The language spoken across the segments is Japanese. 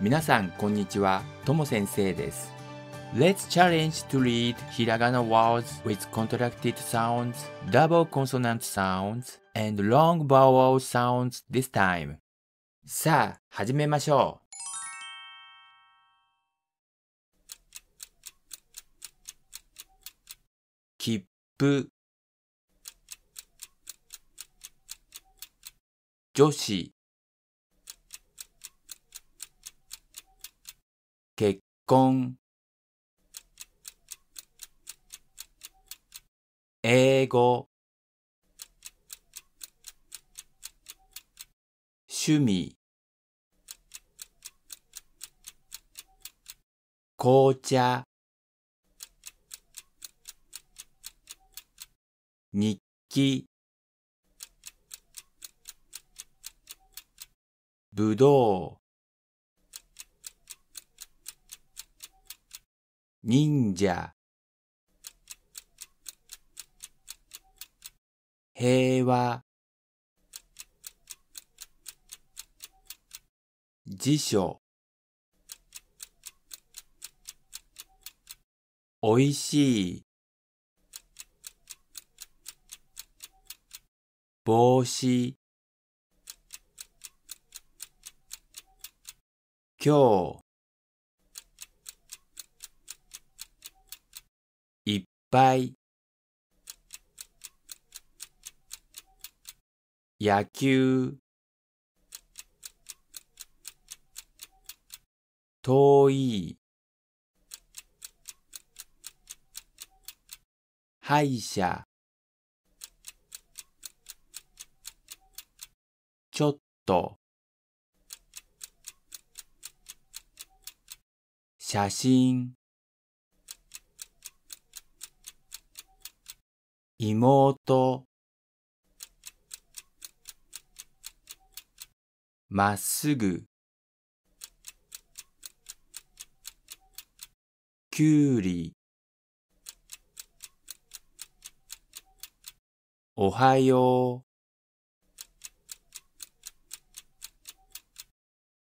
皆さんこんにちは、とも先生です。Let's challenge to read hiragana words with contracted sounds, double consonant sounds, and long vowel sounds this time. さあ、始めましょう。切符女子結婚英語趣味紅茶日記ぶどう忍者平和辞書おいしい帽子今日敗野球遠い歯医者ちょっと写真妹まっすぐきゅうりおはよう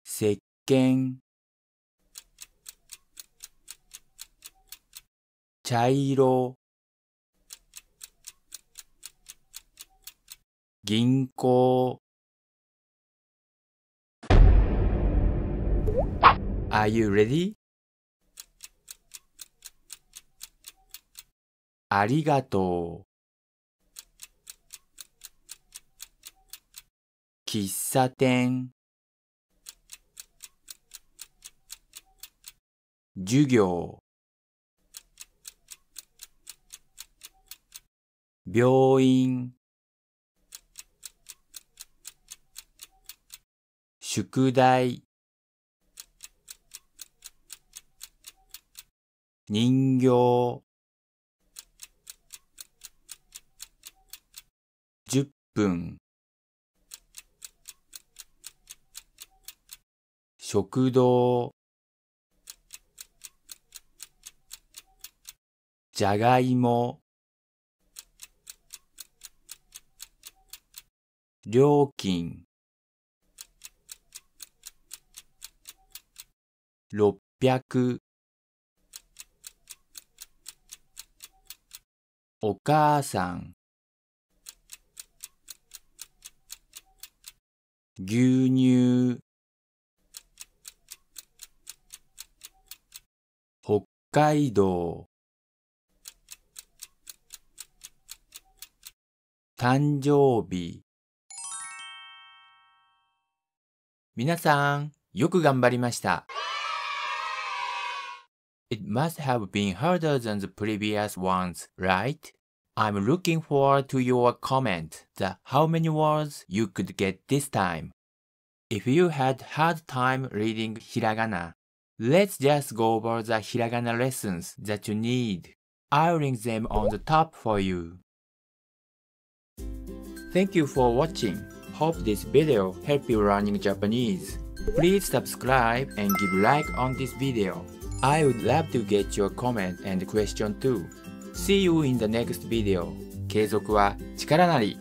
石鹸茶色銀行 Are you ready? ありがとう喫茶店授業病院宿題人形10分食堂じゃがいも料金六百お母さん牛乳北海道誕生日皆さんよく頑張りました。It must have been harder than the previous ones, right? I'm looking forward to your comment, the how many words you could get this time. If you had hard time reading hiragana, let's just go over the hiragana lessons that you need. I'll link them on the top for you. Thank you for watching. Hope this video helped you learning Japanese. Please subscribe and give like on this video. I would love to get your comment and question too. See you in the next video. 継続は力なり。